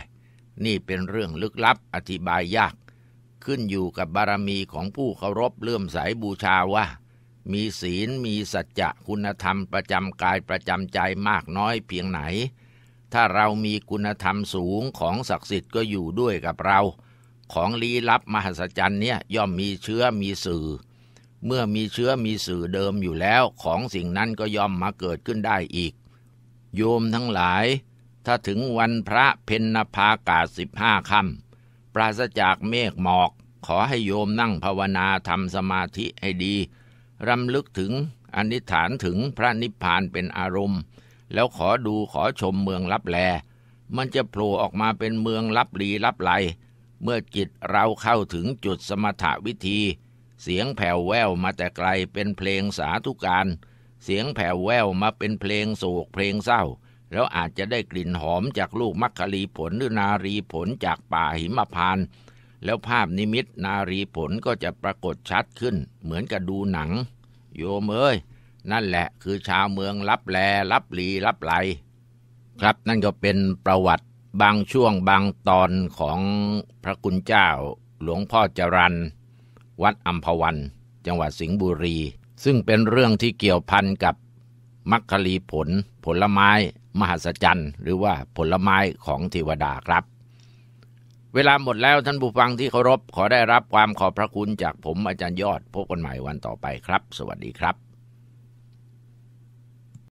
นี่เป็นเรื่องลึกลับอธิบายยาก ขึ้นอยู่กับบารมีของผู้เคารพเลื่อมใสบูชาว่า มีศีลมีสัจจะคุณธรรมประจำกายประจำใจมากน้อยเพียงไหนถ้าเรามีคุณธรรมสูงของศักดิ์สิทธิ์ก็อยู่ด้วยกับเรา ของลี้ลับมหัศจรรย์เนี่ยย่อมมีเชื้อมีสื่อ เมื่อมีเชื้อมีสื่อเดิมอยู่แล้วของสิ่งนั้นก็ย่อมมาเกิดขึ้นได้อีก โยมทั้งหลาย ถ้าถึงวันพระเพ็ญนภากาสิบห้าค่ำปราศจากเมฆหมอก ขอให้โยมนั่งภาวนาทำสมาธิให้ดี รำลึกถึงอนิฐานถึงพระนิพพานเป็นอารมณ์แล้วขอดูขอชมเมืองลับแล มันจะโผล่ออกมาเป็นเมืองลับลีลับไหลเมื่อจิตเราเข้าถึงจุดสมถวิธี เสียงแผ่วแววมาแต่ไกลเป็นเพลงสาธุการ เสียงแผ่วแววมาเป็นเพลงโศกเพลงเศร้า แล้วอาจจะได้กลิ่นหอมจากลูกมัคคีผลหรือนารีผลจากป่าหิมพาน แล้วภาพนิมิตนารีผลก็จะปรากฏชัดขึ้น เหมือนกับดูหนัง โยมเอ้ยนั่นแหละคือชาวเมืองรับแล รับหลีรับไหลครับนั่นก็เป็นประวัติบางช่วงบางตอนของพระคุณเจ้าหลวงพ่อจรันวัดอัมพวัน จังหวัดสิงห์บุรี ซึ่งเป็นเรื่องที่เกี่ยวพันกับมัคคีผล ผลไม้ มหัศจรรย์หรือว่าผลไม้ของเทวดาครับ เวลาหมดแล้วท่านผู้ฟังที่เคารพขอได้รับความขอบพระคุณจากผมอาจารย์ยอดพบกันใหม่วันต่อไปครับ สวัสดีครับ